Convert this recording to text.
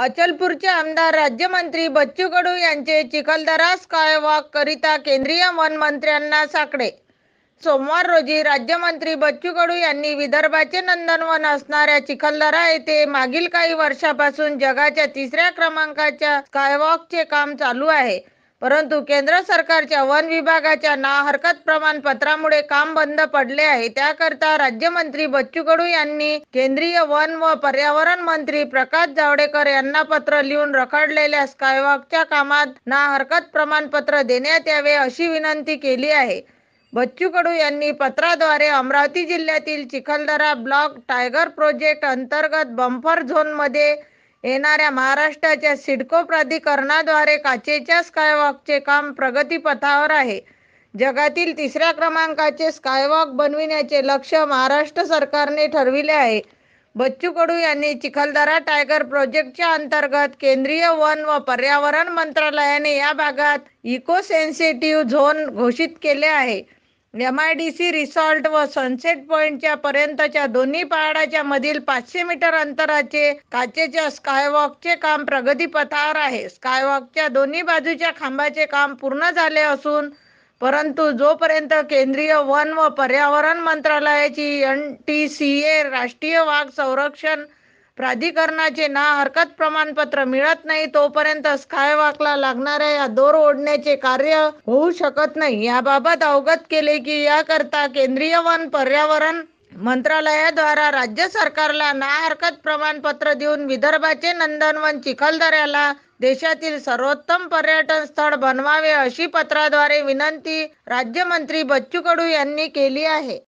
अचलपूरचे आमदार राज्यमंत्री बच्चू कडू यांचे चिखलदरास कायवाक करिता केंद्रीय मंत्र्यांना साकडे सोमवार रोजी राज्यमंत्री बच्चू कडू यांनी विदर्भाचे नंदनवन असणाऱ्या चिखलदरा येथे मागील काही वर्षापासून जगाच्या तिसऱ्या क्रमांकाच्या स्कायवॉकचे काम चालू आहे परंतु केंद्र सरकारच्या वन विभागाच्या ना हरकत प्रमाणपत्रामुळे काम बंद पडले आहे त्याकरता राज्यमंत्री बच्चू कडू यांनी केंद्रीय वन व पर्यावरण मंत्री प्रकाश जावडेकर यांना पत्र लिहून रखडलेल्या स्कायवॉकच्या कामात ना हरकत प्रमाणपत्र देण्यात यावे अशी विनंती केली आहे बच्चू कडू यांनी पत्राद्वारे अमरावती जिल्ह्यातील चिखलदरा ब्लॉक टायगर प्रोजेक्ट अंतर्गत बंफर मध्ये येणाऱ्या महाराष्ट्राच्या सिडको प्राधिकरणाद्वारे काचेच्या स्कायवॉकचे काम प्रगतीपथावर आहे जगातील तिसऱ्या क्रमांकाचे स्कायवॉक बनविण्याचे लक्ष महाराष्ट्र सरकारने ठरविले आहे बच्चू कडू यांनी चिखलदरा टायगर प्रोजेक्टच्या अंतर्गत केंद्रीय वन व पर्यावरण मंत्रालयाने या भागात इको सेन्सिटिव्ह झोन घोषित केले आहे M I D C resort व सनसेट पॉइंटच्या पर्यंतच्या दोन्ही पहाडाच्या मधील पाचशे मीटर अंतराचे काचेच्या स्कायवॉकचे काम प्रगतीपथावर आहे स्कायवॉकच्या दोन्ही बाजूच्या खांबाचे काम पूर्ण झाले असून परंतु जोपर्यंत केंद्रीय वन व पर्यावरण मंत्रालयाची एन टी सी ए राष्ट्रीय वाघ संरक्षण प्राधिकरणाचे ना हरकत प्रमाणपत्र मिळत नाही तोपर्यंत स्कायवॉकला लागणाऱ्या या दोर ओढण्याचे कार्य होऊ शकत नाही याबाबत अवगत केले की याकरता केंद्रीय वन पर्यावरण मंत्रालयाद्वारा राज्य सरकारला ना हरकत प्रमाणपत्र देऊन विदर्भाचे नंदनवन चिखलदऱ्याला देशातील सर्वोत्तम पर्यटन स्थळ बनवावे अशी पत्राद्वारे विनंती राज्यमंत्री बच्चू कडू यांनी केली आहे